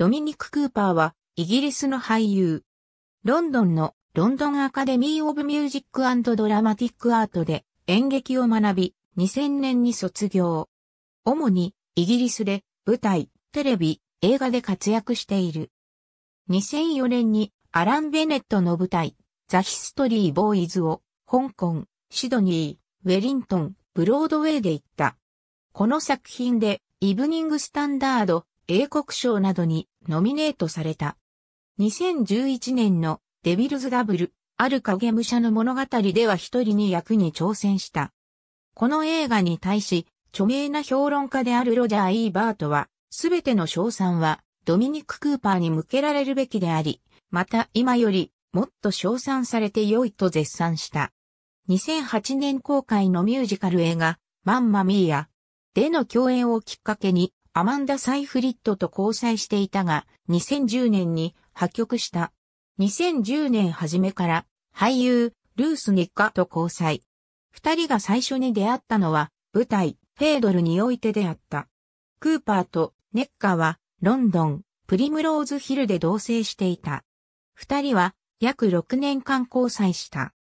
ドミニク・クーパーは、イギリスの俳優。ロンドンのロンドンアカデミー・オブ・ミュージック・ドラマティック・アートで演劇を学び、2000年に卒業。主にイギリスで舞台、テレビ、映画で活躍している。2004年にアラン・ベネットの舞台、ザ・ヒストリー・ボーイズを香港、シドニー、ウェリントン、ブロードウェイで行った。この作品でイブニング・スタンダード、英国賞などにノミネートされた。2011年のデビルズダブル、ある影武者の物語では一人に役に挑戦した。この映画に対し、著名な評論家であるロジャー・イーバートは、すべての賞賛はドミニク・クーパーに向けられるべきであり、また今よりもっと賞賛されて良いと絶賛した。2008年公開のミュージカル映画、マンマミーアでの共演をきっかけに、アマンダ・サイフリットと交際していたが、2010年に破局した。2010年初めから俳優、ルース・ニッカと交際。二人が最初に出会ったのは舞台、フェードルにおいて出会った。クーパーとネッカはロンドン、プリムローズヒルで同棲していた。二人は約6年間交際した。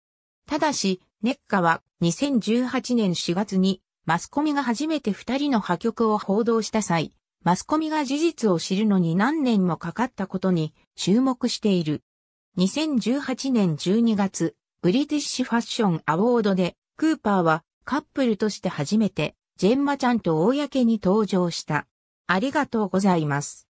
ただし、ネッカは2018年4月にマスコミが初めて二人の破局を報道した際、マスコミが事実を知るのに何年もかかったことに注目している。2018年12月、ブリティッシュファッションアォードで、クーパーはカップルとして初めて、ジェンマちゃんと公に登場した。ありがとうございます。